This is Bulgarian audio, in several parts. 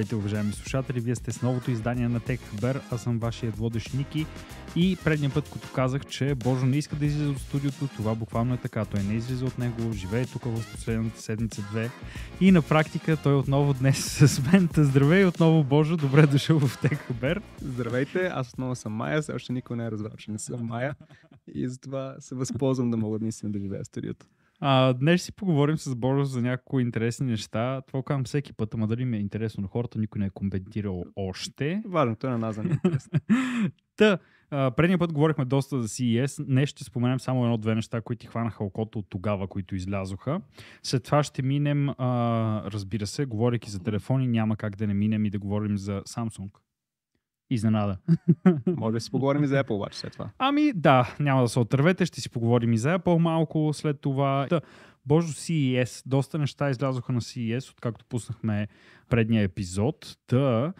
Здравейте, уважаеми слушатели! Вие сте с новото издание на TechBear. Аз съм вашият водещ Ники. И предния път, като казах, че Божо не иска да излиза от студиото, това буквално е така. Той не излиза от него, живее тук в последната седмица-две. И на практика той отново днес с мен. Здравей отново, Божо! Добре дошъл в TechBear. Здравейте! Аз отново съм Майя. Все още никой не е разбрал, че не съм Майя. И затова се възползвам да мога наистина да живея в студиото. А, днес си поговорим с Боро за някои интересни неща. Това казвам всеки път, ама дали ми е интересно на хората, никой не е коментирал още. Важното е на нас да не е интересно. Та, а, предния път говорихме доста за CES. Днес ще споменем само едно-две неща, които ти хванаха окото от тогава, които излязоха. След това ще минем, а, разбира се, говоряки за телефони, няма как да не минем и да говорим за Samsung изненада. Може да си поговорим и за Apple обаче след това. Ами да, няма да се отървете, ще си поговорим и за Apple малко след това. Да, Божо CES, доста неща излязоха на CES, откакто пуснахме предния епизод. Та,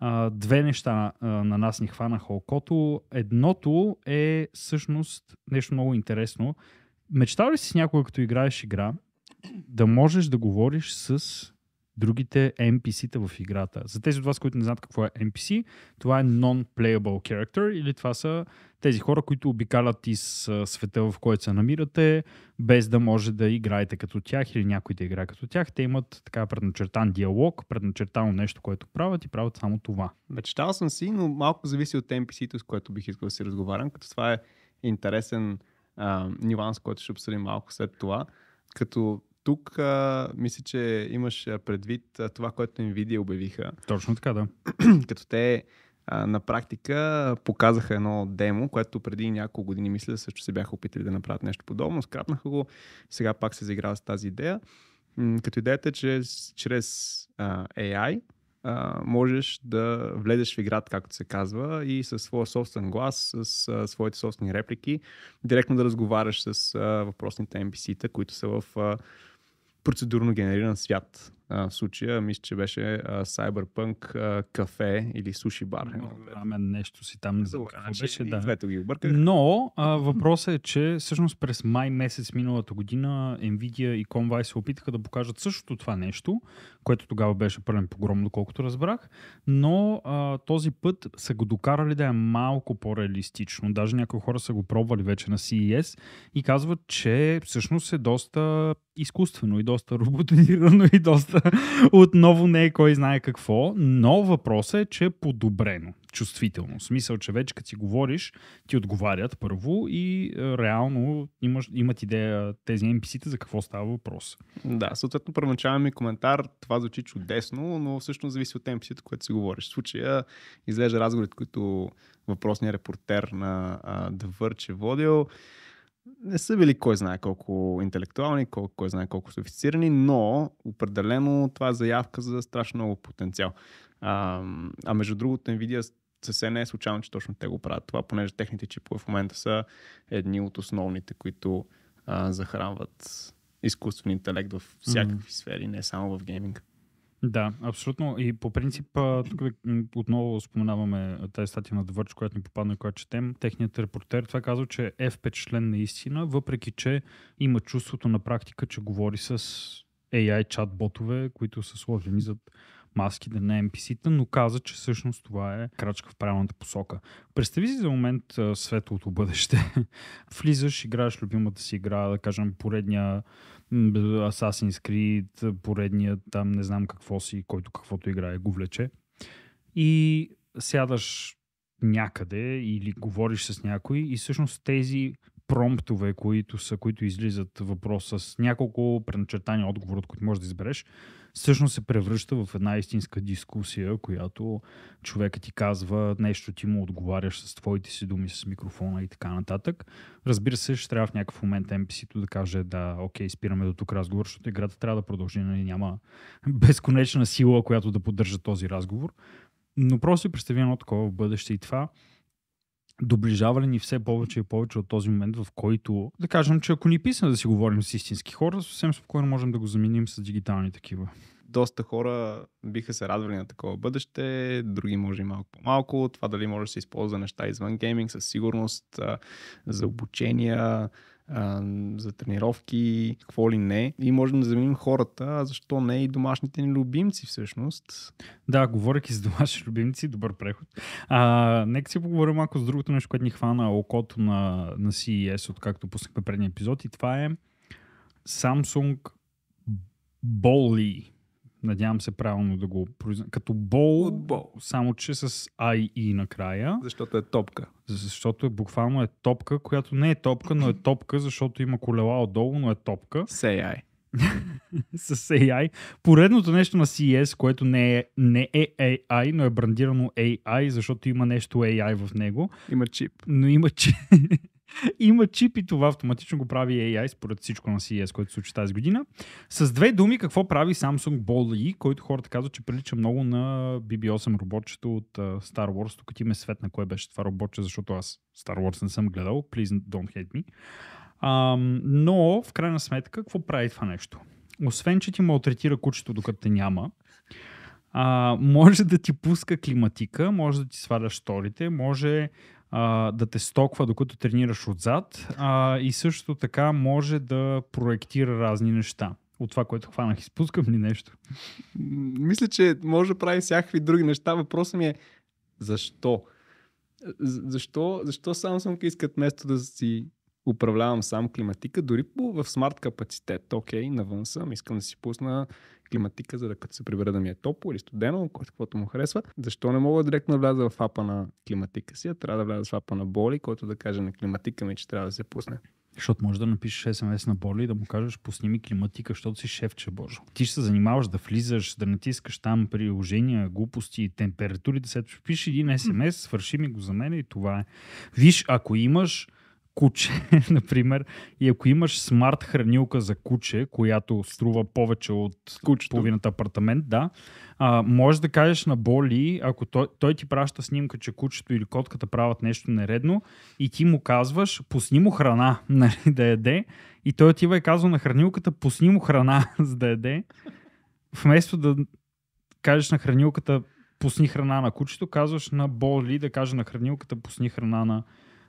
а, две неща а, на нас ни хванаха окото. Едното е всъщност нещо много интересно. Мечтал ли си с някога, като играеш игра, да можеш да говориш с другите NPC-та в играта. За тези от вас, които не знаят какво е NPC, това е non-playable character или това са тези хора, които обикалят из света, в който се намирате, без да може да играете като тях или някой да играе като тях. Те имат така предначертан диалог, предначертано нещо, което правят и правят само това. Мечтал съм си, но малко зависи от NPC-то, с което бих искал да си разговарям, като това е интересен а, нюанс, който ще обсъдим малко след това. Като тук а, мисля, че имаш предвид а, това, което Nvidia обявиха. Точно така, да. Като те а, на практика показаха едно демо, което преди няколко години, мисля, също се бяха опитали да направят нещо подобно. Скрапнаха го. Сега пак се заиграва с тази идея. М- като идеята е, че чрез а, AI а, можеш да влезеш в играта, както се казва, и със своя собствен глас, с а, своите собствени реплики, директно да разговаряш с а, въпросните NPC-та, които са в. А, процедурно генериран свят. А, в случая, мисля, че беше а, Cyberpunk а, кафе или суши бар. Рамен нещо си там, не е, какво беше. Значи да. Двете ги обърках. Но а, въпросът е, че всъщност през май месец миналата година Nvidia и Convai се опитаха да покажат същото това нещо, което тогава беше пълен погром, доколкото разбрах, но а, този път са го докарали да е малко по-реалистично. Даже някои хора са го пробвали вече на CES и казват, че всъщност е доста изкуствено и доста роботизирано и доста отново не е кой знае какво, но въпросът е, че е подобрено чувствително. В смисъл, че вече като си говориш, ти отговарят първо и е, реално имаш, имат идея тези NPC-та за какво става въпрос. Да, съответно първоначален ми коментар, това звучи чудесно, но всъщност зависи от NPC-то, което си говориш. В случая изглежда разговорите, които въпросният репортер на The е водил не са били кой знае колко интелектуални, колко, кой знае колко софистицирани, но определено това е заявка за страшно много потенциал. А, а между другото, Nvidia съвсем не е случайно, че точно те го правят това, понеже техните чипове в момента са едни от основните, които а, захранват изкуствен интелект в всякакви mm-hmm. сфери, не само в гейминг. Да, абсолютно. И по принцип, тук отново споменаваме тази статия на Двърч, която ни попадна, която четем. Техният репортер това казва, че е впечатлен наистина, въпреки че има чувството на практика, че говори с AI чат-ботове, които са сложени зад маските на NPC-та, но каза, че всъщност това е крачка в правилната посока. Представи си за момент светлото бъдеще. Влизаш, играеш любимата си игра, да кажем поредния Assassin's Creed, поредния там не знам какво си, който каквото играе го влече. И сядаш някъде или говориш с някой и всъщност тези промптове, които, са, които излизат въпрос с няколко преначертани отговор, от които можеш да избереш, всъщност се превръща в една истинска дискусия, която човекът ти казва нещо, ти му отговаряш с твоите си думи, с микрофона и така нататък. Разбира се, ще трябва в някакъв момент NPC-то да каже да, окей, спираме до тук разговор, защото играта трябва да продължи, нали няма безконечна сила, която да поддържа този разговор. Но просто си представя едно такова бъдеще и това доближавали ни все повече и повече от този момент, в който, да кажем, че ако ни е писаме да си говорим с истински хора, съвсем спокойно можем да го заменим с дигитални такива. Доста хора биха се радвали на такова бъдеще, други може и малко по-малко. Това дали може да се използва неща извън гейминг, със сигурност, за обучения, за тренировки, какво ли не. И можем да заменим хората, а защо не и домашните ни любимци всъщност. Да, говоряки с домашни любимци, добър преход. А, нека си поговорим малко с другото нещо, което ни хвана окото на, на CES, откакто пуснахме предния епизод и това е Samsung Bolly Надявам се правилно да го произнесем. Като бол, Футбол. само че с и накрая. Защото е топка. Защото е, буквално е топка, която не е топка, но е топка, защото има колела отдолу, но е топка. Сей AI. с AI. Поредното нещо на CES, което не е, не е AI, но е брандирано AI, защото има нещо AI в него. Има чип. Но има чип. Има чип и това автоматично го прави AI според всичко на CES, което се случи тази година. С две думи, какво прави Samsung Ball E, който хората казват, че прилича много на BB-8 роботчето от uh, Star Wars. Тук ти ме на кое беше това роботче, защото аз Star Wars не съм гледал. Please don't hate me. Um, но, в крайна сметка, какво прави това нещо? Освен, че ти малтретира кучето, докато те няма, а, може да ти пуска климатика, може да ти сваля шторите, може а, да те стоква, докато тренираш отзад а, и също така може да проектира разни неща. От това, което хванах, изпускам ли нещо? Мисля, че може да прави всякакви други неща. Въпросът ми е защо? Защо, защо Samsung искат вместо да си управлявам сам климатика, дори в смарт капацитет. Окей, okay, навън съм, искам да си пусна климатика, за да като се прибера да ми е топло или студено, който каквото му харесва. Защо не мога директно да вляза в апа на климатика си, а трябва да вляза в апа на боли, който да каже на климатика ми, че трябва да се пусне. Защото може да напишеш смс на Боли и да му кажеш пусни ми климатика, защото си шефче, Божо. Ти ще се занимаваш да влизаш, да натискаш там приложения, глупости, температурите, се пишеш един смс, свърши ми го за мен и това е. Виж, ако имаш куче, например, и ако имаш смарт хранилка за куче, която струва повече от Кучето. половината апартамент, да, а, можеш да кажеш на Боли, ако той, той ти праща снимка, че кучето или котката правят нещо нередно и ти му казваш, пусни му храна, нали, да яде, и той отива и казва на хранилката, пусни му храна, за да яде, вместо да кажеш на хранилката, пусни храна на кучето, казваш на Боли да каже на хранилката, пусни храна на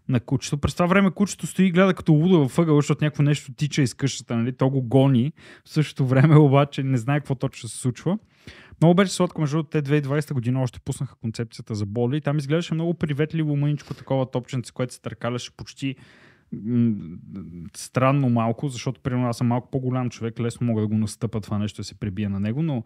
на кучето. През това време кучето стои и гледа като лудо във ъгъл, защото някакво нещо тича из къщата, нали? То го гони. В същото време обаче не знае какво точно се случва. Много беше сладко, между те 2020 година още пуснаха концепцията за боли и там изглеждаше много приветливо мъничко такова топченце, което се търкаляше почти странно малко, защото примерно аз съм малко по-голям човек, лесно мога да го настъпа това нещо да се прибия на него, но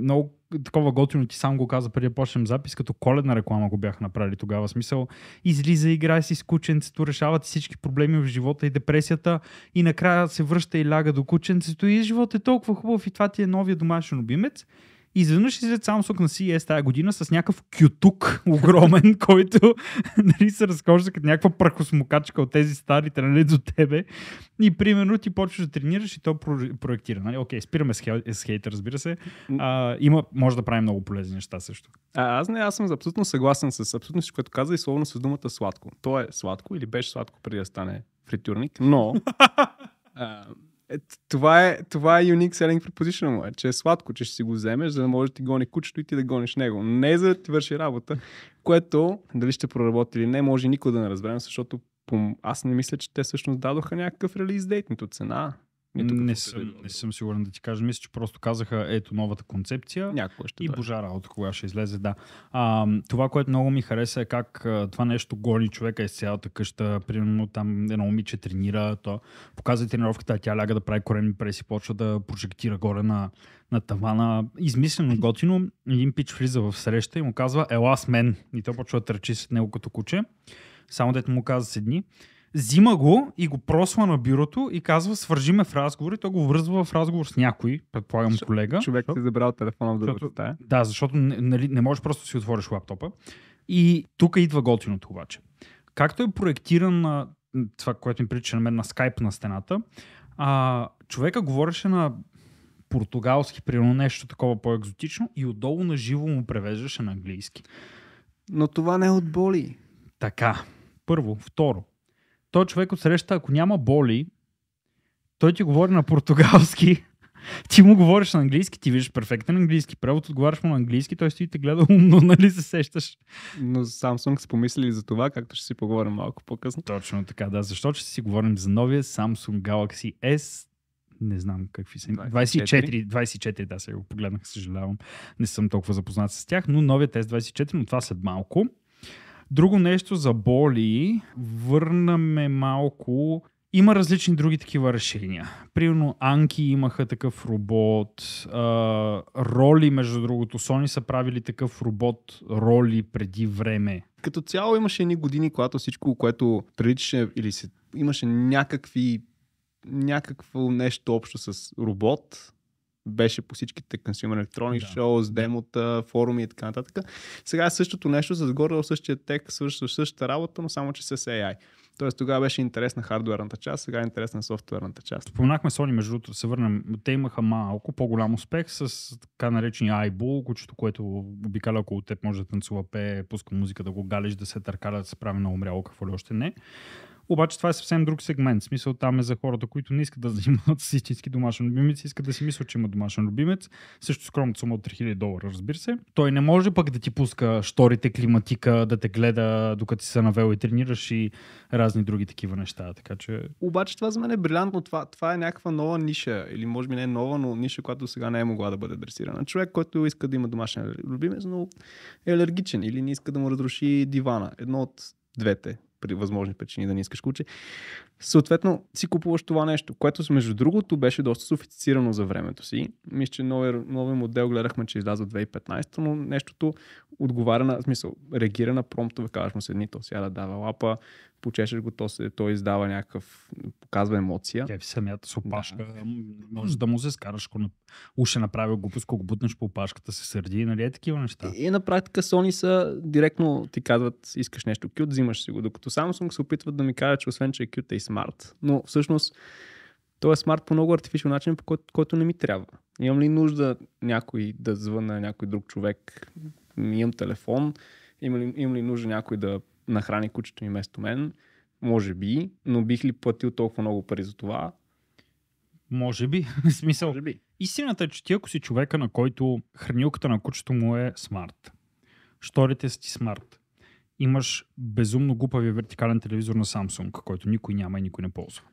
много такова готино ти сам го каза преди да почнем запис, като коледна реклама го бях направили тогава. Смисъл, излиза, играе си с кученцето, решават всички проблеми в живота и депресията и накрая се връща и ляга до кученцето и живот е толкова хубав и това ти е новия домашен любимец изведнъж само Samsung на CES тази година с някакъв кютук огромен, който нали, се разхожда като някаква прахосмокачка от тези старите нали, до тебе. И примерно ти почваш да тренираш и то проектира. Нали? Окей, спираме с, хей, с хейта, разбира се. А, има, може да правим много полезни неща също. А, аз не, аз съм абсолютно съгласен с абсолютно всичко, което каза и словно с думата сладко. То е сладко или беше сладко преди да стане фритюрник, но а, е, това е, това е unique selling proposition му, че е сладко, че ще си го вземеш, за да може да ти гони кучето и ти да гониш него. Не за да ти върши работа, което дали ще проработи или не, може никога да не разберем, защото аз не мисля, че те всъщност дадоха някакъв релиз нито цена. Не съм, не съм сигурен да ти кажа. Мисля, че просто казаха ето новата концепция Някога ще и да. божа работа, кога ще излезе, да. А, това, което много ми хареса е как това нещо гони човека из е цялата къща. Примерно там едно момиче тренира, то показва тренировката, а тя ляга да прави коремни преси, почва да прожектира горе на, на тавана. Измислено готино, един пич влиза в среща и му казва ела с мен. И то почва да търчи след него като куче. Само дете му каза седни. дни взима го и го просва на бюрото и казва свържи ме в разговор и то го връзва в разговор с някой, предполагам Защо, колега. Човек си е забрал телефона в другата Да, защото нали, не можеш просто да си отвориш лаптопа. И тук идва готиното обаче. Както е проектиран на това, което ми прилича на мен на скайп на стената, а, човека говореше на португалски, примерно нещо такова по-екзотично и отдолу на живо му превеждаше на английски. Но това не е от боли. Така. Първо. Второ той човек от среща, ако няма боли, той ти говори на португалски, ти му говориш на английски, ти виждаш перфектен английски, Правото отговаряш му на английски, той и те гледа умно, нали се сещаш. Но Samsung са помислили за това, както ще си поговорим малко по-късно. Точно така, да. Защо ще си говорим за новия Samsung Galaxy S не знам какви са. 24, 24 да, сега го погледнах, съжалявам. Не съм толкова запознат с тях, но новият S24, но това след малко. Друго нещо за боли, върнаме малко има различни други такива решения. Примерно Анки имаха такъв робот, а, Роли, между другото, Сони са правили такъв робот Роли преди време. Като цяло имаше едни години, когато всичко, което приличаше или се, имаше някакви някакво нещо общо с робот, беше по всичките Consumer Electronics да. с демота, форуми и така нататък. Сега е същото нещо с горе е същия тек, свършва същата работа, но само че с AI. Тоест тогава беше интересна хардуерната част, сега е интересна софтуерната част. Споменахме Sony, между другото, се върнем. Те имаха малко по-голям успех с така наречения iBull, кучето, което обикаля около теб, може да танцува, пее, пуска музика, да го галиш, да се търкаля, да се прави на умряло, какво ли още не. Обаче това е съвсем друг сегмент. Смисъл там е за хората, които не искат да занимават с истински домашен любимец, искат да си мислят, че има домашен любимец. Също скромна сума от 3000 долара, разбира се. Той не може пък да ти пуска шторите, климатика, да те гледа докато си се навел и тренираш и разни други такива неща. Така че... Обаче това за мен е брилянтно. Това, това е някаква нова ниша. Или може би не е нова, но ниша, която сега не е могла да бъде адресирана. Човек, който иска да има домашен любимец, но е алергичен или не иска да му разруши дивана. Едно от двете при възможни причини да не искаш куче. Съответно, си купуваш това нещо, което между другото беше доста софистицирано за времето си. Мисля, че новия новия модел гледахме, че изляза 2015, но нещото отговаря на, в смисъл, реагира на промптове, кажеш му седни, то сега да дава лапа, почешеш го, то, се, то издава някакъв, показва емоция. Тя е ви самията с опашка, да. може да му се скараш, ако уши уше направи глупост, ако го бутнеш по опашката, се сърди, нали е такива неща. И, и на практика Sony са директно ти казват, искаш нещо кют, взимаш си го, докато Samsung се опитват да ми кажат, че освен, че е кют, е и смарт. Но всъщност той е смарт по много артифичен начин, по който, който не ми трябва. Имам ли нужда някой да звъна някой друг човек? Имам телефон, имам ли, имам ли нужда някой да нахрани кучето ми вместо мен? Може би, но бих ли платил толкова много пари за това? Може би. смисъл. Може би. Истината е, че ти ако си човека, на който хранилката на кучето му е смарт, шторите си смарт, имаш безумно глупавия вертикален телевизор на Samsung, който никой няма и никой не ползва.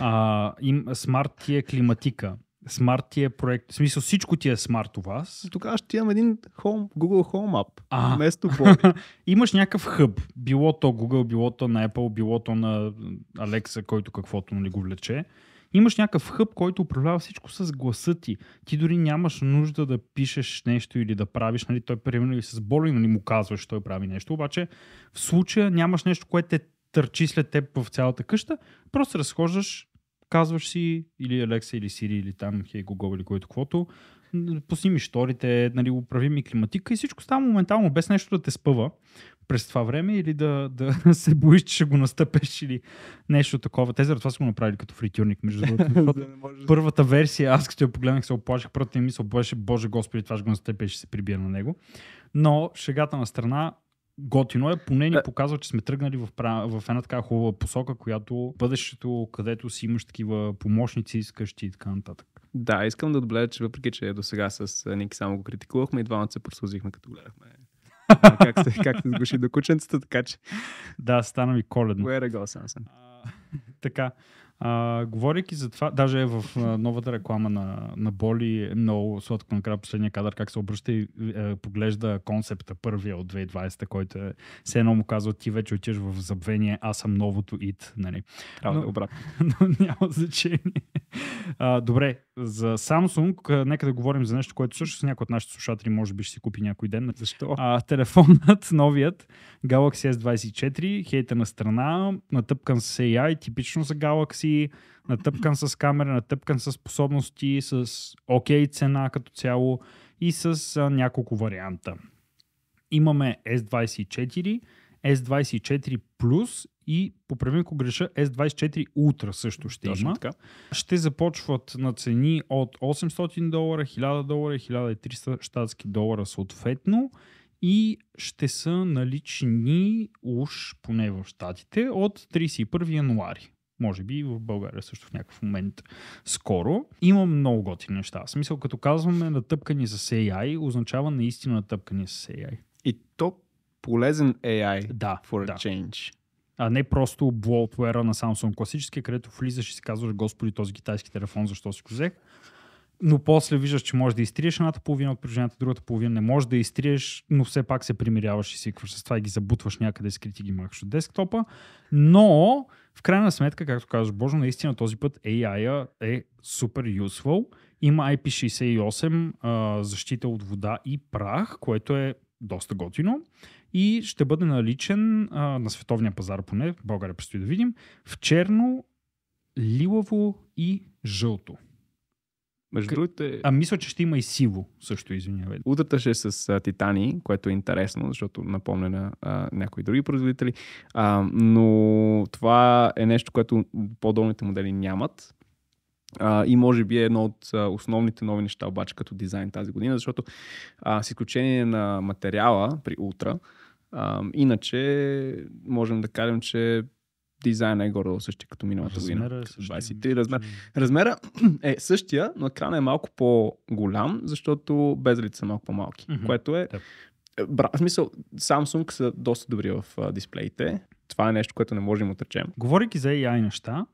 А, им, смарт ти е климатика смарт ти е проект, в смисъл всичко ти е смарт у вас. Тогава ще имам един home, Google Home App а. вместо Bob. Имаш някакъв хъб, било то Google, било то на Apple, било то на Alexa, който каквото нали го влече. Имаш някакъв хъб, който управлява всичко с гласа ти. Ти дори нямаш нужда да пишеш нещо или да правиш. Нали, той примерно и с но нали, му казваш, той прави нещо. Обаче в случая нямаш нещо, което те търчи след теб в цялата къща. Просто разхождаш казваш си, или Alexa, или Siri, или там Hey Google, или който е каквото, пусни ми шторите, нали, нали управи ми климатика и всичко става моментално, без нещо да те спъва през това време или да, да се боиш, че ще го настъпеш или нещо такова. Те за това са го направили като фритюрник, между другото. първата версия, аз като я погледнах, се оплаших, първата ми мисъл беше, боже господи, това ще го настъпя и ще се прибира на него. Но шегата на страна, готино е, поне ни е. показва, че сме тръгнали в, в една така хубава посока, която бъдещето, където си имаш такива помощници, изкъщи и така нататък. Да, искам да отбележа, че въпреки, че до сега с Ники само го критикувахме и двамата се прослузихме, като гледахме как, се, как се сгуши до кученцата, така че... Да, стана ми коледно. Where go, Samson? така, а, говорейки за това, даже е в а, новата реклама на, на Боли е много сладко накрая последния кадър, как се обръща и е, поглежда концепта първия от 2020, който е, все едно му казва, ти вече отиваш в забвение, аз съм новото ит. Нали? Трябва е но, да обратно. Но няма значение. А, добре, за Samsung, нека да говорим за нещо, което също с някой от нашите слушатели може би ще си купи някой ден. Защо? А, телефонът, новият, Galaxy S24, хейта на страна, натъпкан с AI, типично за Galaxy, си, натъпкан с камера, натъпкан с способности, с окей okay цена като цяло и с а, няколко варианта. Имаме S24, S24 Plus и поправим ако греша, S24 Ultra също ще Точно има. Така. Ще започват на цени от 800 долара, 1000 долара и 1300 штатски долара съответно и ще са налични уж поне в щатите от 31 януари може би и в България също в някакъв момент скоро. Има много готини неща. В смисъл, като казваме на тъпкани с AI, означава наистина натъпкани с AI. И то полезен AI да, for a да. change. А не просто блоутуера на Samsung класически, където влизаш и си казваш, господи, този китайски телефон, защо си го взех? но после виждаш, че можеш да изтриеш едната половина от приложението, другата половина не можеш да изтриеш, но все пак се примиряваш и свикваш с това и ги забутваш някъде, скрити ги махаш от десктопа. Но, в крайна сметка, както казваш, Божо, наистина този път AI е супер useful. Има IP68 а, защита от вода и прах, което е доста готино и ще бъде наличен а, на световния пазар, поне в България предстои да видим, в черно, лилаво и жълто. Между К... другите... А мисля, че ще има и сиво също, извинявай. Утрата е с а, Титани, което е интересно, защото напомня на а, някои други производители. А, но това е нещо, което по-долните модели нямат. А, и може би е едно от а, основните нови неща, обаче като дизайн тази година, защото а, с изключение на материала при Ултра, иначе можем да кажем, че дизайна е горе същия като миналата година. Е същия, 23 размер. Размера е същия, е но екранът е малко по-голям, защото безлите са малко по-малки, mm-hmm. което е... Yep. Бра, в смисъл, Samsung са доста добри в а, дисплеите. Това е нещо, което не можем да отречем. Говорейки за AI неща,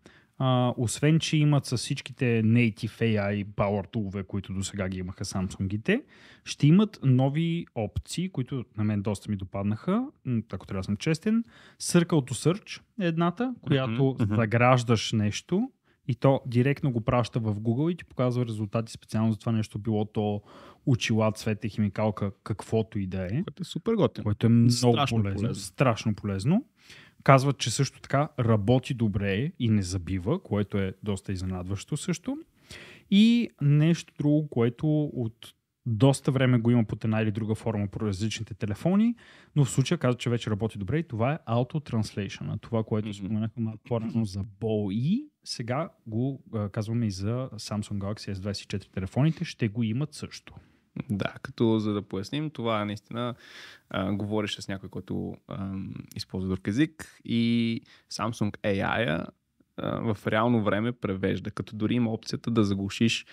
а, освен, че имат с всичките native AI power tool които до сега ги имаха Samsung, ще имат нови опции, които на мен доста ми допаднаха, ако трябва да съм честен. Circle to Search е едната, която mm-hmm. заграждаш нещо и то директно го праща в Google и ти показва резултати специално за това нещо, било то очила, цвете, химикалка, каквото и да е. Което е супер готино. Което е много Страшно полезно. полезно. Страшно полезно. Казват, че също така работи добре и не забива, което е доста изненадващо също. И нещо друго, което от доста време го има под една или друга форма по различните телефони, но в случая казва, че вече работи добре и това е Auto Translation. Това, което mm-hmm. споменахме малко по-рано за BOE, сега го казваме и за Samsung Galaxy S24 телефоните, ще го имат също. Да, като за да поясним, това наистина а, говориш с някой, който използва друг език и Samsung AI в реално време превежда, като дори има опцията да заглушиш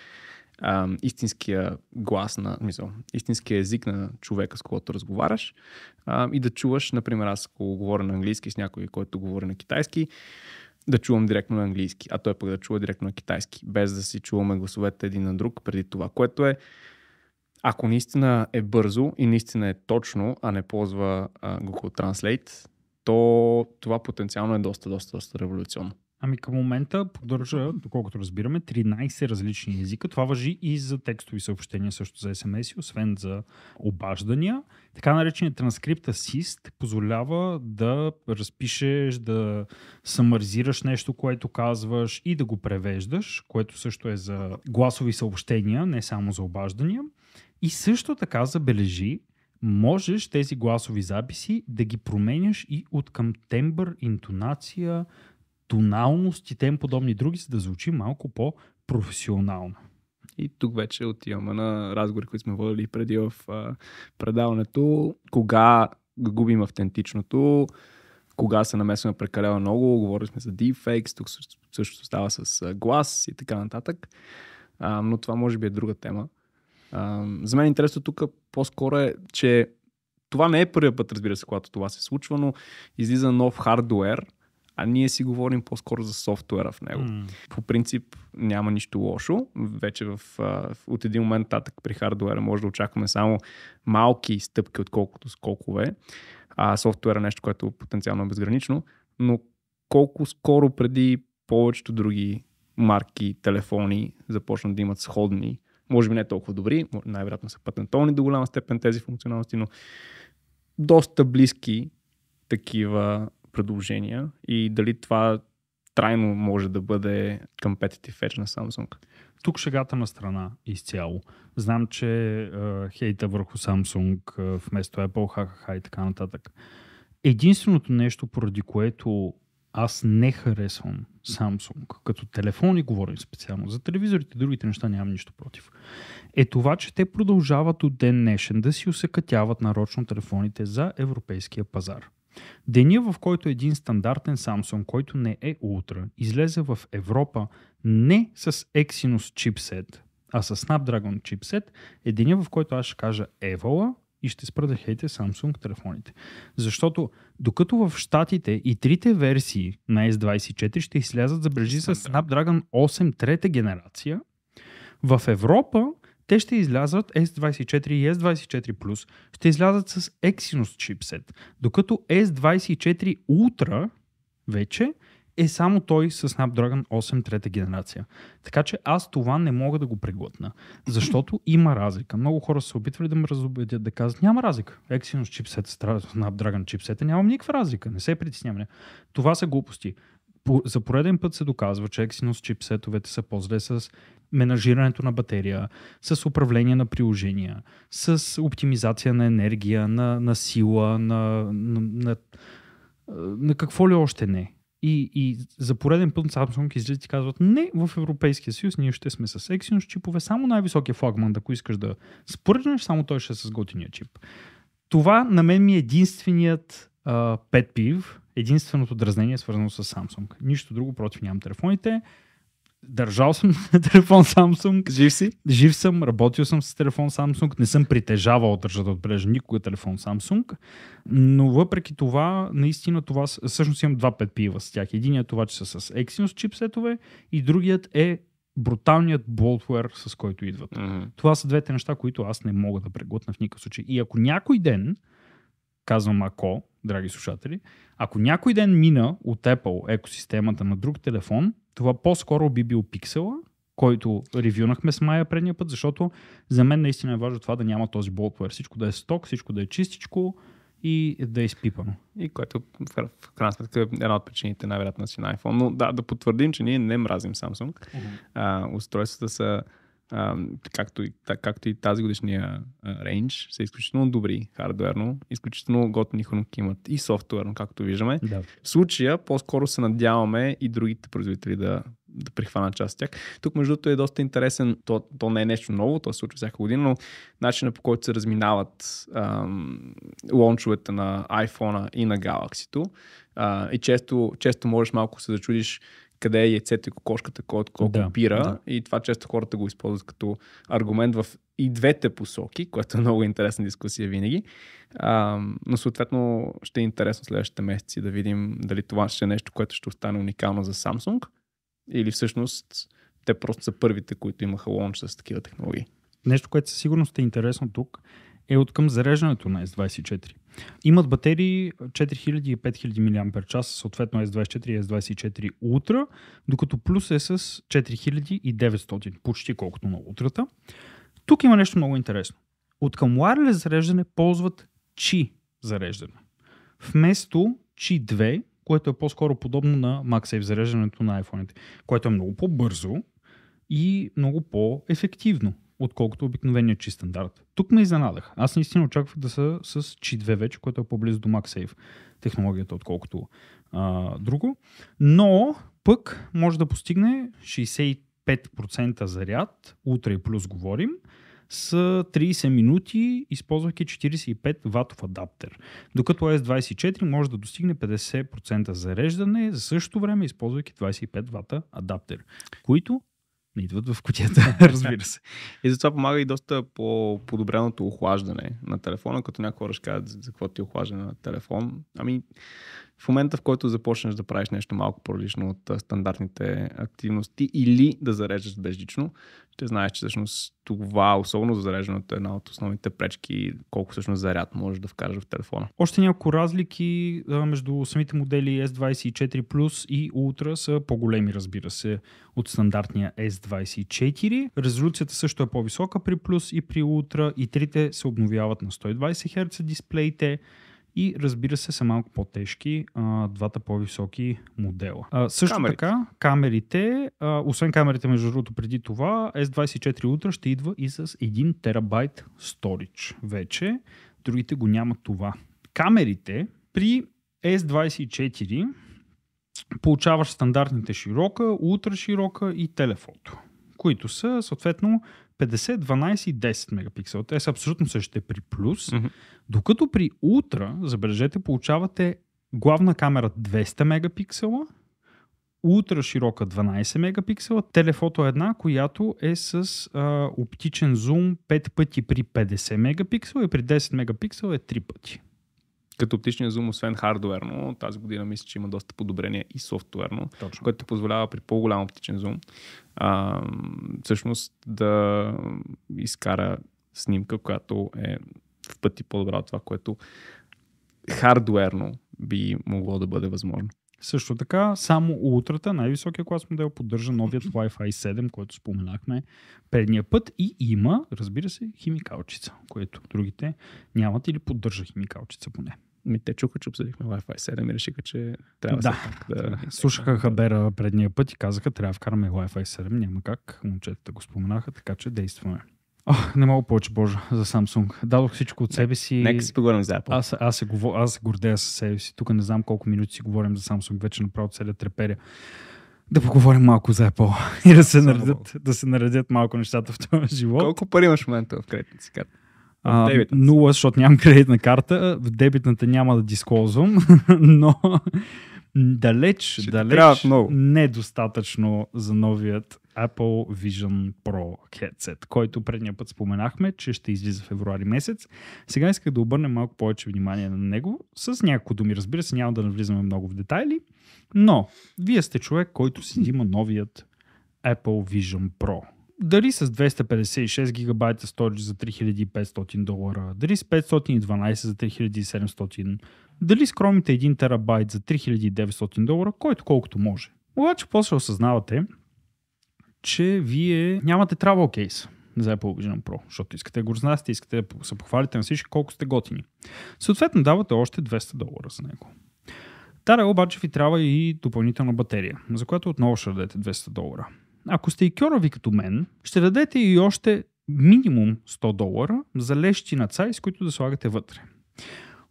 а, истинския глас на, мисъл, истинския език на човека, с когото разговаряш а, и да чуваш, например, аз ако говоря на английски с някой, който говори на китайски, да чувам директно на английски, а той пък да чува директно на китайски, без да си чуваме гласовете един на друг преди това, което е ако наистина е бързо и наистина е точно, а не ползва Google Translate, то това потенциално е доста, доста, доста революционно. Ами към момента поддържа, доколкото разбираме, 13 различни езика. Това въжи и за текстови съобщения, също за SMS, освен за обаждания. Така нареченият транскрипт асист позволява да разпишеш, да самаризираш нещо, което казваш и да го превеждаш, което също е за гласови съобщения, не само за обаждания. И също така забележи, можеш тези гласови записи да ги променяш и от към тембър, интонация, тоналност и тем подобни други, за да звучи малко по-професионално. И тук вече отиваме на разговори, които сме водили преди в а, предаването. Кога губим автентичното, кога се намесваме прекалено много, говорили сме за deepfakes, тук също става с глас и така нататък. А, но това може би е друга тема за мен интересно тук по-скоро е, че това не е първият път, разбира се, когато това се случва, но излиза нов хардуер, а ние си говорим по-скоро за софтуера в него. Mm. По принцип няма нищо лошо. Вече в, от един момент татък при хардуера може да очакваме само малки стъпки, отколкото скокове. А софтуера е нещо, което потенциално е безгранично. Но колко скоро преди повечето други марки, телефони започнат да имат сходни може би не е толкова добри, най-вероятно са патентовани до голяма степен тези функционалности, но доста близки такива предложения и дали това трайно може да бъде competitive edge на Samsung. Тук шегата на страна изцяло. Знам, че е, хейта върху Samsung е, вместо Apple, ха и така нататък. Единственото нещо, поради което аз не харесвам Samsung като телефони, говорим специално за телевизорите, другите неща нямам нищо против. Е това, че те продължават от ден днешен да си усъкътяват нарочно телефоните за европейския пазар. Деня, в който един стандартен Samsung, който не е ултра, излезе в Европа не с Exynos чипсет, а с Snapdragon чипсет, е деня, в който аз ще кажа Евола и ще спра да хейте Samsung телефоните. Защото докато в Штатите и трите версии на S24 ще излязат за брежи с Snapdragon 8 трета генерация, в Европа те ще излязат S24 и S24 Plus, ще излязат с Exynos чипсет, докато S24 Ultra вече е само той с Snapdragon 8 трета генерация. Така че аз това не мога да го преглътна, защото има разлика. Много хора са опитвали да ме разобедят, да казват, няма разлика. Exynos чипсета, Snapdragon чипсета, нямам никаква разлика, не се притеснявам. Това са глупости. за пореден път се доказва, че Exynos чипсетовете са по-зле с менажирането на батерия, с управление на приложения, с оптимизация на енергия, на, на сила, на, на, на, на какво ли още не и, и за пореден път Samsung излизат и казват, не, в Европейския съюз ние ще сме с Exynos чипове, само най-високия флагман, ако искаш да спръжнеш, само той ще е с готиния чип. Това на мен ми е единственият пет пив, единственото дразнение свързано с Samsung. Нищо друго против нямам телефоните. Държал съм телефон Samsung. Жив си? Жив съм, работил съм с телефон Samsung. Не съм притежавал, държа да отбележа, никога телефон Samsung. Но въпреки това, наистина това, всъщност имам два пет пива с тях. Единият е това, че са с Exynos чипсетове и другият е бруталният болтвер, с който идват. Mm-hmm. Това са двете неща, които аз не мога да преглътна в никакъв случай. И ако някой ден, казвам ако, драги слушатели, ако някой ден мина от Apple екосистемата на друг телефон, това по-скоро би бил пиксела, който ревюнахме с Майя предния път, защото за мен наистина е важно това да няма този болтвер. Всичко да е сток, всичко да е чистичко и да е изпипано. И което в, крайна сметка е една от причините най-вероятно си на iPhone. Но да, да потвърдим, че ние не мразим Samsung. Uh-huh. А, устройствата са както, и, так, както и тази годишния рейндж, са изключително добри хардверно, изключително готни хронки имат и софтуерно, както виждаме. Да. В случая по-скоро се надяваме и другите производители да да прихвана част от тях. Тук, между другото, е доста интересен. То, то не е нещо ново, то се случва всяка година, но начинът по който се разминават ам, лончовете на iPhone и на Galaxy. А, и често, често можеш малко се зачудиш къде е яйцето и кокошката, който от кого да, пира. Да. И това често хората го използват като аргумент в и двете посоки, което е много интересна дискусия винаги. А, но съответно ще е интересно следващите месеци да видим дали това ще е нещо, което ще остане уникално за Samsung или всъщност те просто са първите, които имаха лонч с такива технологии. Нещо, което със сигурност е интересно тук, е от към зареждането на S24. Имат батерии 4000 и 5000 мАч, съответно S24 и S24 Ultra, докато плюс е с 4900, почти колкото на утрата. Тук има нещо много интересно. От към wireless зареждане ползват Qi зареждане. Вместо Qi 2, което е по-скоро подобно на MagSafe зареждането на iphone което е много по-бързо и много по-ефективно отколкото обикновения чист стандарт. Тук ме изненадах. Аз наистина очаквах да са с чи 2 вече, което е по-близо до MagSafe технологията, отколкото а, друго. Но пък може да постигне 65% заряд, утре и плюс говорим, с 30 минути, използвайки 45 ватов адаптер. Докато S24 може да достигне 50% зареждане за същото време, използвайки 25 вата адаптер, които не идват в кутията. разбира се. И затова помага и доста по-подобреното охлаждане на телефона, като някои хора ще кажат за какво ти е охлаждане на телефон. Ами, в момента, в който започнеш да правиш нещо малко по-различно от стандартните активности или да зареждаш безлично, ще знаеш, че всъщност това, особено за зареждането, е една от основните пречки, колко всъщност заряд можеш да вкараш в телефона. Още няколко разлики между самите модели S24 Plus и Ultra са по-големи, разбира се, от стандартния S24. Резолюцията също е по-висока при Plus и при Ultra и трите се обновяват на 120 Hz дисплеите и разбира се са малко по-тежки а, двата по-високи модела. А, също камерите. така, камерите, а, освен камерите между другото преди това, S24 Ultra ще идва и с 1 терабайт сторич вече. Другите го нямат това. Камерите при S24 получаваш стандартните широка, ултра широка и телефото, които са съответно 50, 12 и 10 мегапиксела. Те са абсолютно същите при плюс, mm-hmm. докато при ултра, забележете, получавате главна камера 200 мегапиксела, ултра широка 12 мегапиксела, телефото е една, която е с а, оптичен зум 5 пъти при 50 мегапиксела и при 10 мегапиксела е 3 пъти. Като оптичния зум, освен хардуерно, тази година мисля, че има доста подобрения и софтуерно, Точно. което позволява при по-голям оптичен зум а, всъщност да изкара снимка, която е в пъти по-добра от това, което хардуерно би могло да бъде възможно. Също така, само утрата, най-високия клас модел, поддържа новият Wi-Fi 7, който споменахме предния път и има, разбира се, химикалчица, което другите нямат или поддържа химикалчица поне. Ми, те чуха, че обсъдихме Wi-Fi 7 и решиха, че трябва да, пак да... Слушаха Хабера предния път и казаха, трябва да вкараме Wi-Fi 7, няма как. Момчетата го споменаха, така че действаме. О, не мога повече, Боже, за Samsung. Дадох всичко от себе си. Нека си поговорим за Apple. Аз, аз, се, говор... аз се гордея със себе си. Тук не знам колко минути си говорим за Samsung. Вече направо целя треперя. Да поговорим малко за Apple и да се, наредят, да се наредят малко нещата в този живот. Колко пари имаш в момента в кредитната си карта? нула, защото нямам кредитна карта. В дебитната няма да дисклозвам, но далеч, Ще далеч много. недостатъчно за новият Apple Vision Pro headset, който предния път споменахме, че ще излиза в февруари месец. Сега исках да обърнем малко повече внимание на него с няколко думи. Разбира се, няма да навлизаме много в детайли, но вие сте човек, който си взима новият Apple Vision Pro дали с 256 гигабайта сторидж за 3500 долара, дали с 512 за 3700, дали кромите 1 терабайт за 3900 долара, който колкото може. Обаче после осъзнавате, че вие нямате travel кейс за Apple Vision Pro, защото искате да го знаете, искате да се похвалите на всички колко сте готини. Съответно давате още 200 долара за него. Тара обаче ви трябва и допълнителна батерия, за която отново ще дадете 200 долара. Ако сте и кьорови като мен, ще дадете и още минимум 100 долара за лещи на цай, с които да слагате вътре.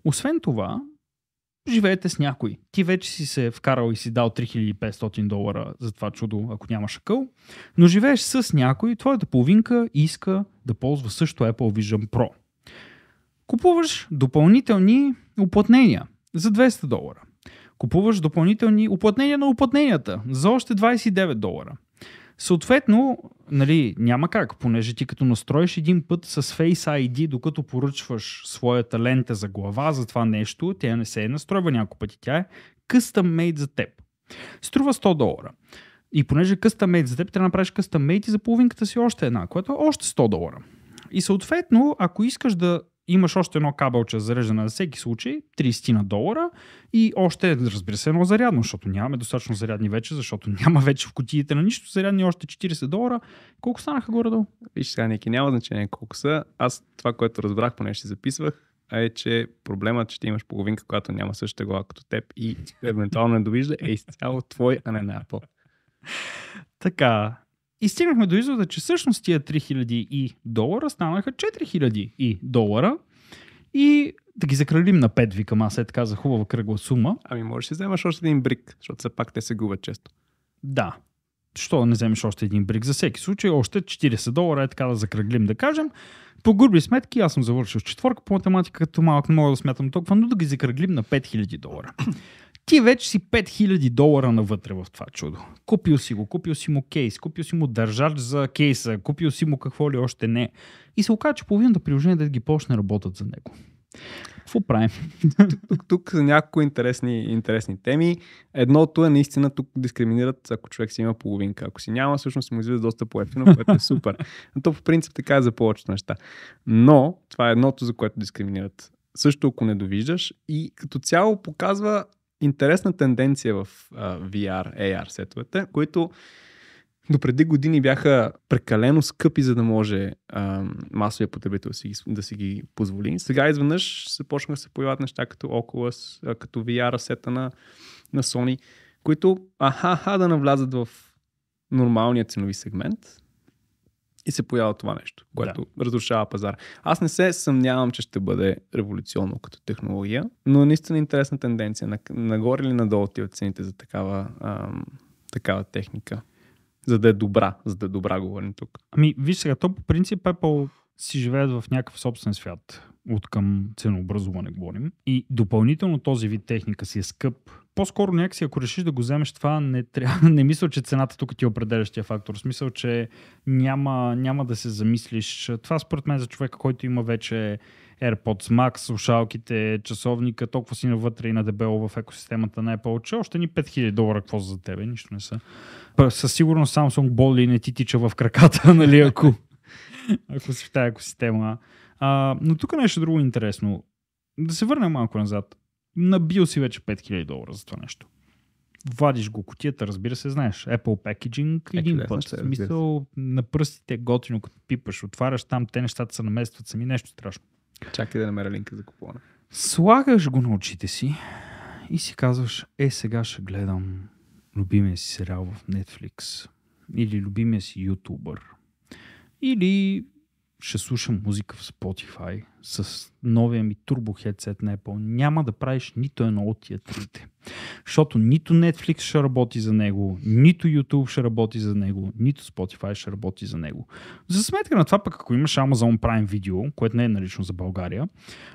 Освен това, живеете с някой. Ти вече си се вкарал и си дал 3500 долара за това чудо, ако нямаш къл. но живееш с някой, твоята половинка иска да ползва също Apple Vision Pro. Купуваш допълнителни уплътнения за 200 долара. Купуваш допълнителни уплътнения на уплътненията за още 29 долара. Съответно, нали, няма как, понеже ти като настроиш един път с Face ID, докато поръчваш своята лента за глава за това нещо, тя не се е настройва няколко пъти, тя е custom made за теб. Струва 100 долара. И понеже custom made за теб, трябва да направиш custom made и за половинката си още една, което е още 100 долара. И съответно, ако искаш да имаш още едно кабелче зареждане за всеки случай, 30 на долара и още, разбира се, едно зарядно, защото нямаме достатъчно зарядни вече, защото няма вече в кутиите на нищо зарядни още 40 долара. Колко станаха горе-долу? Виж сега, Ники, няма значение колко са. Аз това, което разбрах, поне ще записвах, а е, че проблемът, че ти имаш половинка, която няма същата глава като теб и евентуално не довижда, е изцяло твой, а не на Apple. Така, и стигнахме до извода, че всъщност тия 3000 и долара станаха 4000 и долара. И да ги закралим на 5, викам аз, е така за хубава кръгла сума. Ами можеш да вземаш още един брик, защото все пак те се губят често. Да. Що да не вземеш още един брик? За всеки случай още 40 долара е така да закръглим, да кажем. По груби сметки, аз съм завършил четворка по математика, като малък не мога да смятам толкова, но да ги закръглим на 5000 долара ти вече си 5000 долара навътре в това чудо. Купил си го, купил си му кейс, купил си му държач за кейса, купил си му какво ли още не. И се оказа, че половината приложения е да ги почне работят за него. Какво правим? Тук, тук, са някои интересни, интересни теми. Едното е наистина тук дискриминират, ако човек си има половинка. Ако си няма, всъщност му излиза доста по-ефтино, което е супер. Но то по принцип така е за повечето неща. Но това е едното, за което дискриминират също ако не довиждаш и като цяло показва интересна тенденция в VR, AR сетовете, които до преди години бяха прекалено скъпи, за да може а, масовия потребител си, да си ги позволи. Сега изведнъж се почнаха да се появяват неща като Oculus, а, като VR сета на, на Sony, които аха-ха да навлязат в нормалния ценови сегмент, и се появява това нещо, което да. разрушава пазар. Аз не се съмнявам, че ще бъде революционно като технология, но наистина интересна тенденция. Нагоре или надолу ти цените за такава, ам, такава техника? За да е добра, за да е добра говорим тук. Ами, виж сега, то по принцип Apple си живеят в някакъв собствен свят от към ценообразуване говорим. И допълнително този вид техника си е скъп по-скоро някакси, ако решиш да го вземеш това, не, трябва, не мисля, че цената тук ти е определящия фактор. В смисъл, че няма, няма да се замислиш. Това според мен за човека, който има вече AirPods Max, слушалките, часовника, толкова си навътре и на дебело в екосистемата на Apple, че още ни 5000 долара, какво за тебе, нищо не са. Със сигурност Samsung боли не ти тича в краката, нали, ако, ако си в тази екосистема. А, но тук е нещо друго интересно. Да се върнем малко назад. Набил си вече 5000 долара за това нещо. Вадиш го котията, разбира се, знаеш. Apple Packaging е, един път. Се, смисъл на пръстите е готино, като пипаш, отваряш там, те нещата се наместват сами, нещо страшно. Чакай да намеря линка за купона. Слагаш го на очите си и си казваш, е сега ще гледам любимия си сериал в Netflix или любимия си ютубър или ще слушам музика в Spotify с новия ми Turbo Headset на Apple, няма да правиш нито едно от тия трите. Защото нито Netflix ще работи за него, нито YouTube ще работи за него, нито Spotify ще работи за него. За сметка на това пък, ако имаш Amazon Prime Video, което не е налично за България,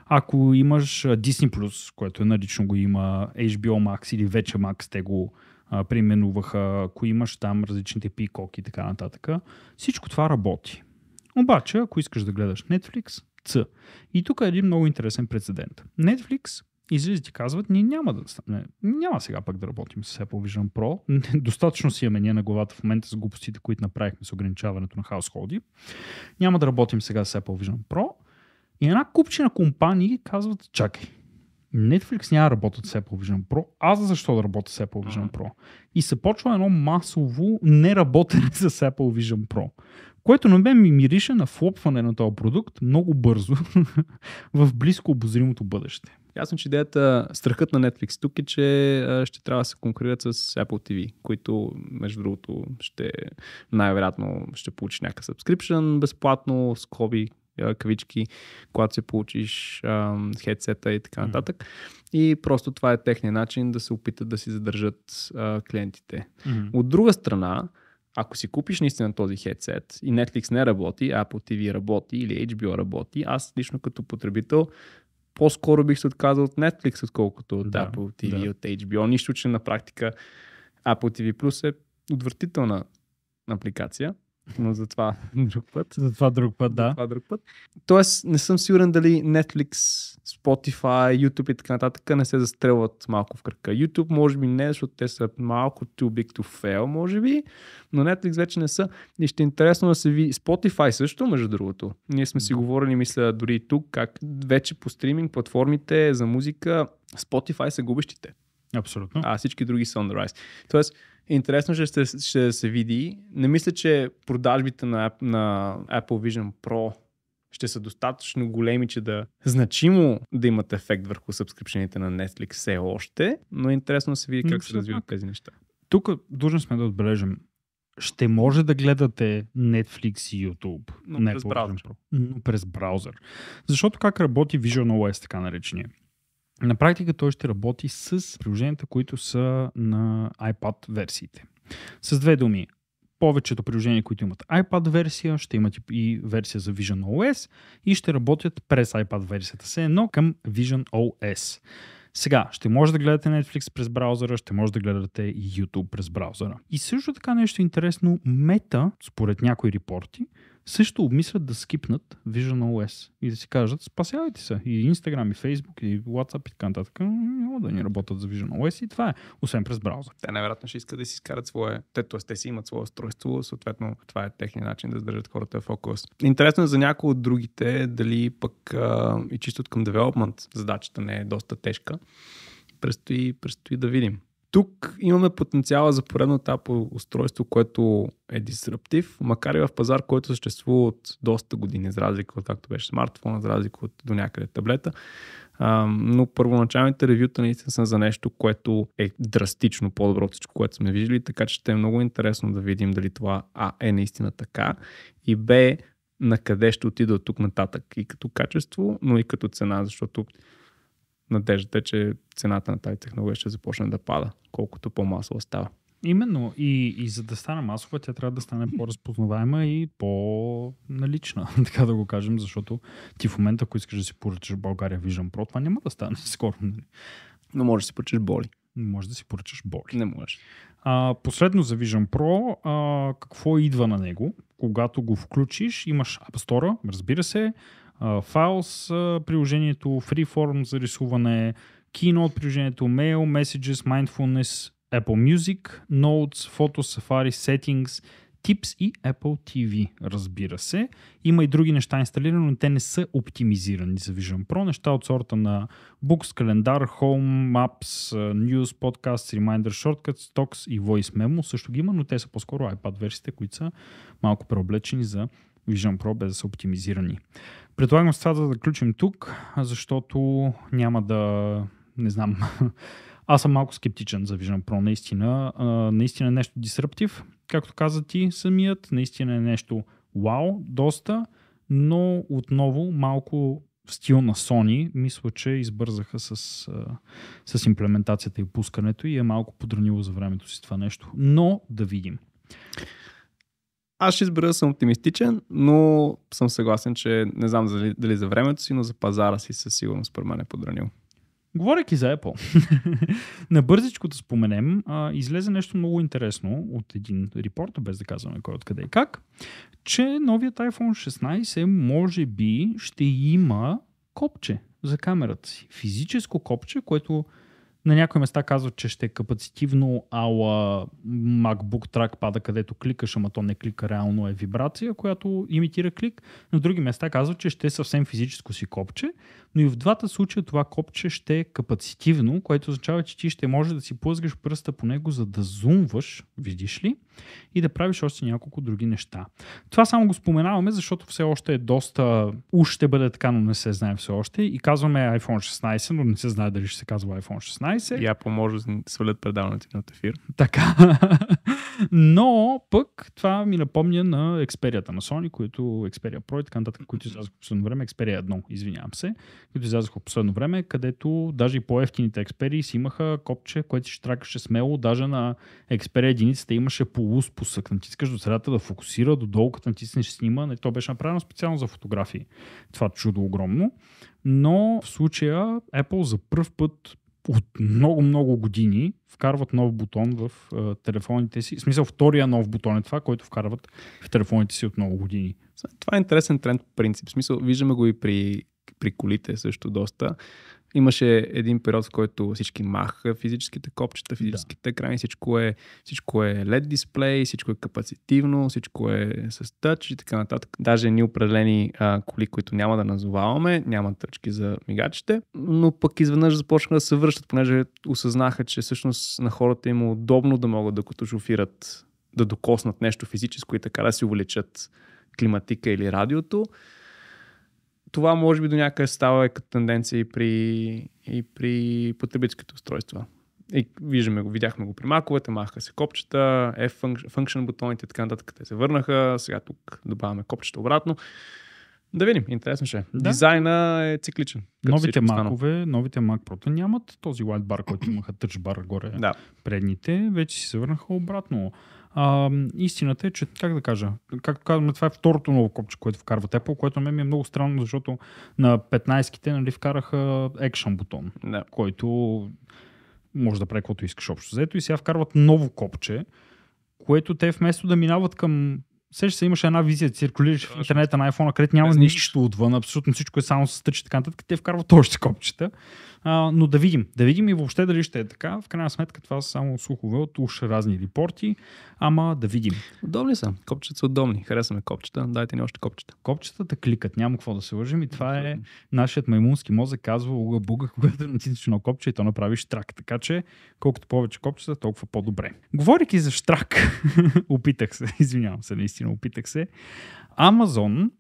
ако имаш Disney+, Plus, което е налично го има, HBO Max или вече Max, те го а, применуваха, ако имаш там различните пикоки и така нататък, всичко това работи. Обаче, ако искаш да гледаш Netflix, Ц. И тук е един много интересен прецедент. Netflix излизат и казват, ние няма да не, няма сега пък да работим с Apple Vision Pro. Достатъчно си имаме ние на главата в момента с глупостите, които направихме с ограничаването на хаусходи. Няма да работим сега с Apple Vision Pro. И една купчина компании казват, чакай, Netflix няма да работят с Apple Vision Pro, аз защо да работя с Apple Vision Pro? И се почва едно масово неработене с Apple Vision Pro което на мен ми мирише на флопване на този продукт много бързо в близко обозримото бъдеще. Ясно, че идеята, страхът на Netflix тук е, че ще трябва да се конкурират с Apple TV, които, между другото, ще най-вероятно ще получи някакъв subscription безплатно, скоби, кавички, когато се получиш хедсета и така нататък. Mm-hmm. И просто това е техния начин да се опитат да си задържат а, клиентите. Mm-hmm. От друга страна, ако си купиш наистина този хедсет и Netflix не работи, Apple TV работи или HBO работи, аз лично като потребител по-скоро бих се отказал от Netflix, отколкото от да, Apple TV, да. от HBO. Нищо, че на практика Apple TV Plus е отвратителна апликация но за това друг път. За това друг път, да. За това друг път. Тоест, не съм сигурен дали Netflix, Spotify, YouTube и така нататък не се застрелват малко в кръка. YouTube може би не, защото те са малко too big to fail, може би, но Netflix вече не са. И ще е интересно да се види. Spotify също, между другото. Ние сме си говорили, мисля, дори и тук, как вече по стриминг платформите за музика Spotify са губещите. Абсолютно. А всички други са on the rise. Тоест, Интересно ще, ще, ще се види. Не мисля, че продажбите на, на Apple Vision Pro ще са достатъчно големи, че да значимо да имат ефект върху събскрипшените на Netflix все още, но е интересно да се види как се развиват тези неща. Тук дължен сме да отбележим, ще може да гледате Netflix и YouTube. Но през браузър. Но през браузър. Защото как работи Vision OS, така наречения? На практика той ще работи с приложенията, които са на iPad версиите. С две думи, повечето приложения, които имат iPad версия, ще имат и версия за Vision OS и ще работят през iPad версията, се но към Vision OS. Сега, ще може да гледате Netflix през браузъра, ще може да гледате YouTube през браузъра. И също така нещо интересно, Meta, според някои репорти, също обмислят да скипнат Vision OS и да си кажат, спасявайте се. И Instagram, и Facebook, и WhatsApp, и така нататък. Няма да ни работят за Vision OS и това е, освен през браузър. Те най-вероятно ще искат да си изкарат свое. Те, т.е. те си имат свое устройство, съответно това е техния начин да задържат хората в фокус. Интересно е за някои от другите, дали пък а, и чисто от към девелопмент задачата не е доста тежка. Предстои, предстои да видим тук имаме потенциала за поредно тапо устройство, което е дисруптив, макар и в пазар, който съществува от доста години, за разлика от както беше смартфона, за разлика от до някъде таблета. А, но първоначалните ревюта наистина са за нещо, което е драстично по-добро от всичко, което сме виждали, така че ще е много интересно да видим дали това А е наистина така и Б на къде ще отида от тук нататък и като качество, но и като цена, защото надеждата е, че цената на тази технология ще започне да пада, колкото по масова става. Именно. И, и за да стане масова, тя трябва да стане по-разпознаваема и по-налична, така да го кажем, защото ти в момента, ако искаш да си поръчаш България Vision Pro, това няма да стане скоро. Нали? Но може да си поръчаш боли. Не може да си поръчаш боли. Не може. А, последно за Vision Pro, а, какво идва на него? Когато го включиш, имаш App Store, разбира се, Files, приложението Freeform за рисуване, Keynote приложението Mail, Messages, Mindfulness, Apple Music, Notes, Photo, Safari, Settings, Tips и Apple TV, разбира се. Има и други неща инсталирани, но те не са оптимизирани за Vision Pro. Неща от сорта на Books, календар, Home, Maps, News, Podcasts, Reminder, Shortcuts, Talks и Voice Memo също ги има, но те са по-скоро iPad версиите, които са малко преоблечени за Vision Pro, без да са оптимизирани. Предлагам с това да заключим тук, защото няма да, не знам, аз съм малко скептичен за Vision Pro, наистина. наистина е нещо дисруптив, както каза ти самият, наистина е нещо вау, доста, но отново малко в стил на Sony, мисля, че избързаха с, с имплементацията и пускането и е малко подранило за времето си това нещо. Но да видим. Аз ще избера да съм оптимистичен, но съм съгласен, че не знам дали, дали за времето си, но за пазара си със сигурност при мен е подранил. Говорейки за Apple, на бързичко да споменем, а, излезе нещо много интересно от един репорт, без да казваме кой откъде и как, че новият iPhone 16 може би ще има копче за камерата си. Физическо копче, което на някои места казват, че ще е капацитивно, ала MacBook пада където кликаш, ама то не клика реално е вибрация, която имитира клик. На други места казват, че ще е съвсем физическо си копче, но и в двата случая това копче ще е капацитивно, което означава, че ти ще можеш да си плъзгаш пръста по него, за да зумваш, видиш ли, и да правиш още няколко други неща. Това само го споменаваме, защото все още е доста... Уж ще бъде така, но не се знае все още. И казваме iPhone 16, но не се знае дали ще се казва iPhone 16. И Apple може да свалят предаването на ефир. Така. Но пък това ми напомня на Xperia на Sony, които Xperia Pro и така нататък, които излязоха последно време, Xperia 1, извинявам се, които излязоха последно време, където даже и по-ефтините Xperia си имаха копче, което ще тракаше смело, даже на Xperia единицата имаше полуспусък, натискаш до средата да фокусира, до долу, като натиснеш снима, не, то беше направено специално за фотографии. Това чудо огромно. Но в случая Apple за първ път от много-много години вкарват нов бутон в а, телефоните си. В смисъл, втория нов бутон е това, който вкарват в телефоните си от много години. Това е интересен тренд по принцип. В смисъл, виждаме го и при при колите също доста. Имаше един период, в който всички махаха физическите копчета, физическите да. крани, всичко е, всичко е LED дисплей, всичко е капацитивно, всичко е с тъч и така нататък. Даже ни определени а, коли, които няма да назоваваме, няма тъчки за мигачите, но пък изведнъж започнаха да се връщат, понеже осъзнаха, че всъщност на хората им е удобно да могат докато шофират, да докоснат нещо физическо и така да си увеличат климатика или радиото това може би до някъде става е като тенденция и при, и при потребителските устройства. И виждаме го, видяхме го при маковете, махаха се копчета, F-function бутоните и така нататък. Те се върнаха, сега тук добавяме копчета обратно. Да видим, интересно ще е. Да? Дизайна е цикличен. Новите макове, новите Mac Pro нямат този white bar, който имаха touch bar горе. Да. Предните вече си се върнаха обратно. А, истината е, че, как да кажа, както казваме, това е второто ново копче, което вкарва Apple, което на мен ми е много странно, защото на 15-ките нали, вкараха екшен бутон, да. който може да прави каквото искаш общо. Заето и сега вкарват ново копче, което те вместо да минават към Сеща се, имаше една визия, циркулираш в интернета на iPhone, където няма нищо отвън, абсолютно всичко е само с тъч и така нататък. Те вкарват още копчета. А, но да видим. Да видим и въобще дали ще е така. В крайна сметка това са само слухове от уж разни репорти, ама да видим. Удобни са. Копчета са удобни. Харесваме копчета. Дайте ни още копчета. Копчетата кликат. Няма какво да се лъжим. И това е нашият маймунски мозък казва Луга буга, когато натиснеш едно копче и то направиш штрак. Така че колкото повече копчета, толкова по-добре. Говорейки за штрак, опитах се, извинявам се, наистина опитах се. Амазон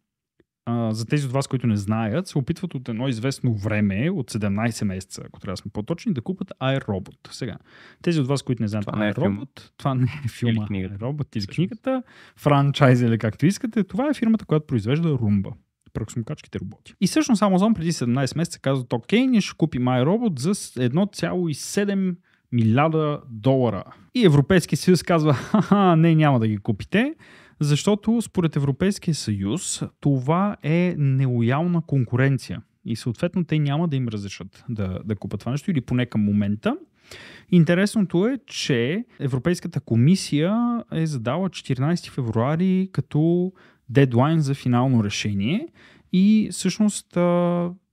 а, за тези от вас, които не знаят, се опитват от едно известно време, от 17 месеца, ако трябва да сме по-точни, да купат iRobot. Сега, тези от вас, които не знаят това не е iRobot, филм. това не е филма или iRobot или книгата, франчайз или както искате, това е фирмата, която произвежда Румба пръксмокачките роботи. И всъщност Amazon преди 17 месеца казват, окей, ние ще купим iRobot за 1,7 милиарда долара. И Европейския съюз казва, ха не, няма да ги купите. Защото според Европейския съюз това е нелоялна конкуренция. И съответно те няма да им разрешат да, да купат това нещо или поне към момента. Интересното е, че Европейската комисия е задала 14 февруари като дедлайн за финално решение и всъщност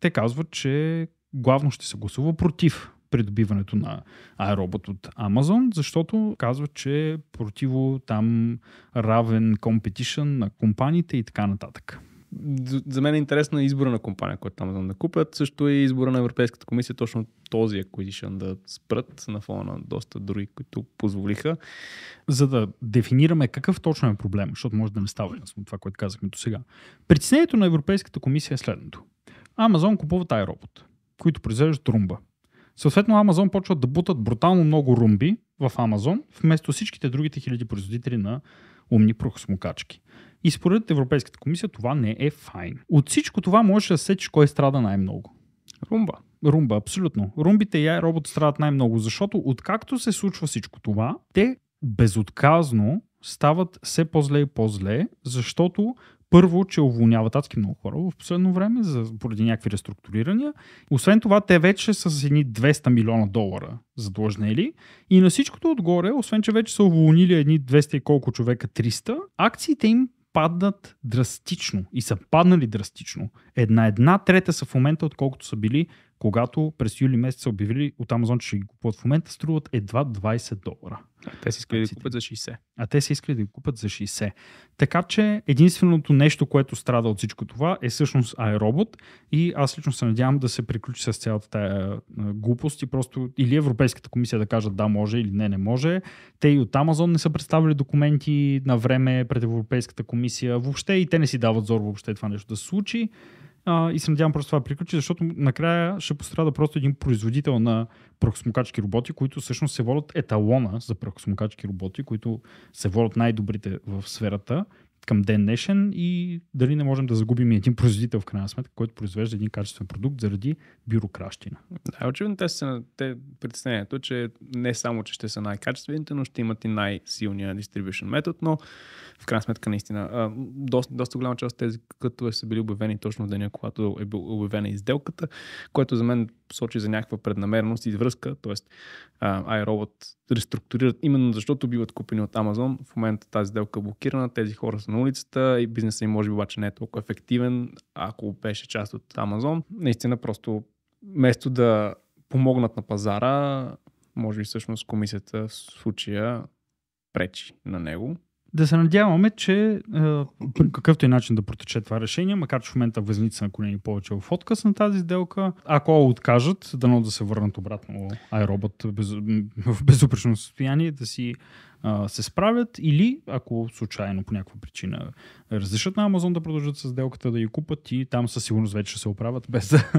те казват, че главно ще се гласува против придобиването на iRobot от Amazon, защото казва, че е противо там равен компетишън на компаниите и така нататък. За мен е интересна избора на компания, която Amazon да купят. Също и е избора на Европейската комисия точно този acquisition да спрат на фона на доста други, които позволиха. За да дефинираме какъв точно е проблем, защото може да не става ясно това, което казахме до сега. Притеснението на Европейската комисия е следното. Амазон купуват iRobot, които произвеждат Румба. Съответно, Amazon почват да бутат брутално много румби в Amazon, вместо всичките другите хиляди производители на умни прохосмокачки. И според Европейската комисия това не е файн. От всичко това можеш да сечеш кой страда най-много. Румба. Румба, абсолютно. Румбите и робот страдат най-много, защото откакто се случва всичко това, те безотказно стават все по-зле и по-зле, защото първо, че уволняват адски много хора в последно време за, поради някакви реструктурирания. Освен това, те вече са с едни 200 милиона долара задлъжнели. И на всичкото отгоре, освен че вече са уволнили едни 200 и колко човека, 300, акциите им паднат драстично и са паднали драстично. Една една трета са в момента, отколкото са били когато през юли месец са обявили от Амазон, че ще ги купуват в момента, струват едва 20 долара. А те са искали да ги купят за 60. А те са искали да ги купят за 60. Така че единственото нещо, което страда от всичко това е всъщност аеробот и аз лично се надявам да се приключи с цялата тая глупост и просто или Европейската комисия да кажат да може или не не може. Те и от Амазон не са представили документи на време пред Европейската комисия въобще и те не си дават зор въобще това нещо да се случи. А, и се надявам просто това да приключи, защото накрая ще пострада просто един производител на прахосмокачки роботи, които всъщност се водят еталона за прахосмокачки роботи, които се водят най-добрите в сферата към ден днешен и дали не можем да загубим един производител в крайна сметка, който произвежда един качествен продукт заради бюрокращина. Да, очевидно те са те притеснението, че не само, че ще са най-качествените, но ще имат и най-силния distribution метод, но в крайна сметка наистина доста, доста голяма част от тези като са били обявени точно в деня, когато е бил обявена изделката, което за мен сочи за някаква преднамереност и връзка, т.е. iRobot реструктурират именно защото биват купени от Amazon. В момента тази сделка е блокирана, тези хора са на улицата и бизнесът им може би обаче не е толкова ефективен, ако беше част от Амазон. Наистина просто вместо да помогнат на пазара, може би всъщност комисията в случая пречи на него да се надяваме, че е, по какъвто и начин да протече това решение, макар че в момента възници на колени повече в отказ на тази сделка, ако откажат, дано да се върнат обратно аеробът без, в безупречно състояние, да си а, се справят или ако случайно по някаква причина разрешат на Амазон да продължат с сделката да я купат и там със сигурност вече ще се оправят без,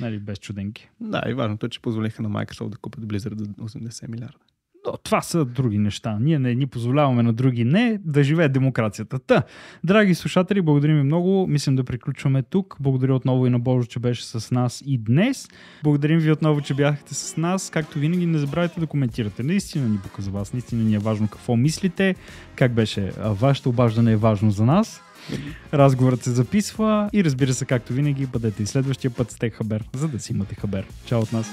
нали, без чуденки. Да, и важното е, че позволиха на Microsoft да купят Blizzard за 80 милиарда. Но това са други неща. Ние не ни позволяваме на други не да живее демокрацията. Та, драги слушатели, благодарим ви много. Мислим да приключваме тук. Благодаря отново и на Божо, че беше с нас и днес. Благодарим ви отново, че бяхте с нас. Както винаги, не забравяйте да коментирате. Наистина ни пока за вас. Наистина ни е важно какво мислите. Как беше? Вашето обаждане е важно за нас. Разговорът се записва и разбира се, както винаги, бъдете и следващия път с Техабер, Хабер, за да си имате хабер. Чао от нас!